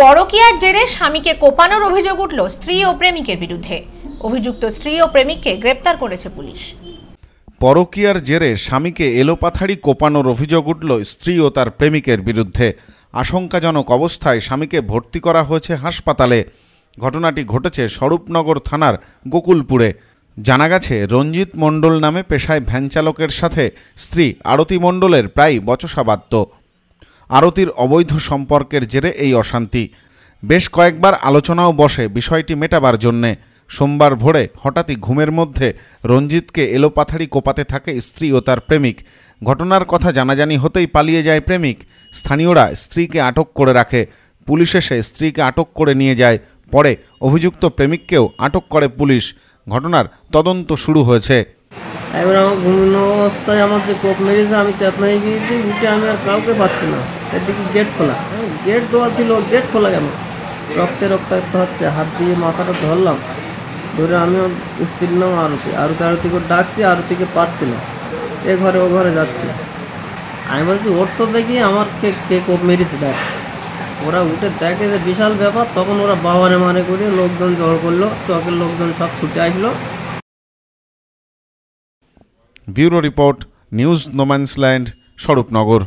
পরকিয়ার জেরে স্বামীকে কোপানোর অভিযোগ উঠল স্ত্রী ও প্রেমিকের বিরুদ্ধে অভিযুক্ত স্ত্রী ও প্রেমিককে গ্রেপ্তার করেছে পুলিশ পরকীয়ার জেরে স্বামীকে এলোপাথাড়ি কোপানোর অভিযোগ উঠল স্ত্রী ও তার প্রেমিকের বিরুদ্ধে আশঙ্কাজনক অবস্থায় স্বামীকে ভর্তি করা হয়েছে হাসপাতালে ঘটনাটি ঘটেছে স্বরূপনগর থানার গোকুলপুরে জানা গেছে রঞ্জিত মণ্ডল নামে পেশায় ভ্যানচালকের সাথে স্ত্রী আরতি মণ্ডলের প্রায় বচসাবাদ্য আরতির অবৈধ সম্পর্কের জেরে এই অশান্তি বেশ কয়েকবার আলোচনাও বসে বিষয়টি মেটাবার জন্যে সোমবার ভোরে হঠাৎই ঘুমের মধ্যে রঞ্জিতকে এলোপাথাড়ি কোপাতে থাকে স্ত্রী ও তার প্রেমিক ঘটনার কথা জানাজানি হতেই পালিয়ে যায় প্রেমিক স্থানীয়রা স্ত্রীকে আটক করে রাখে পুলিশ এসে স্ত্রীকে আটক করে নিয়ে যায় পরে অভিযুক্ত প্রেমিককেও আটক করে পুলিশ ঘটনার তদন্ত শুরু হয়েছে এবার আমার ঘুমানো অবস্থায় আমার যে কোপ মেরেছে আমি চেতনায় গিয়েছি উঠে আমি আর কাউকে পাচ্ছি না এদিকে গেট খোলা গেট দেওয়া ছিল গেট খোলা কেন রক্তে রক্তাক্ত হচ্ছে হাত দিয়ে মাথাটা ধরলাম ধরে আমি স্ত্রীর নাম আরতি আরতি আরতি করে ডাকছি আরতিকে পাচ্ছি না এ ঘরে ও ঘরে যাচ্ছে আমি বলছি ওর তো দেখি আমার কে কে কোপ মেরেছে দেখ ওরা উঠে দেখে যে বিশাল ব্যাপার তখন ওরা বাবারে মারে করে লোকজন জড় করলো চকের লোকজন সব ছুটে আসলো bureau report news no man's land Swarupnagar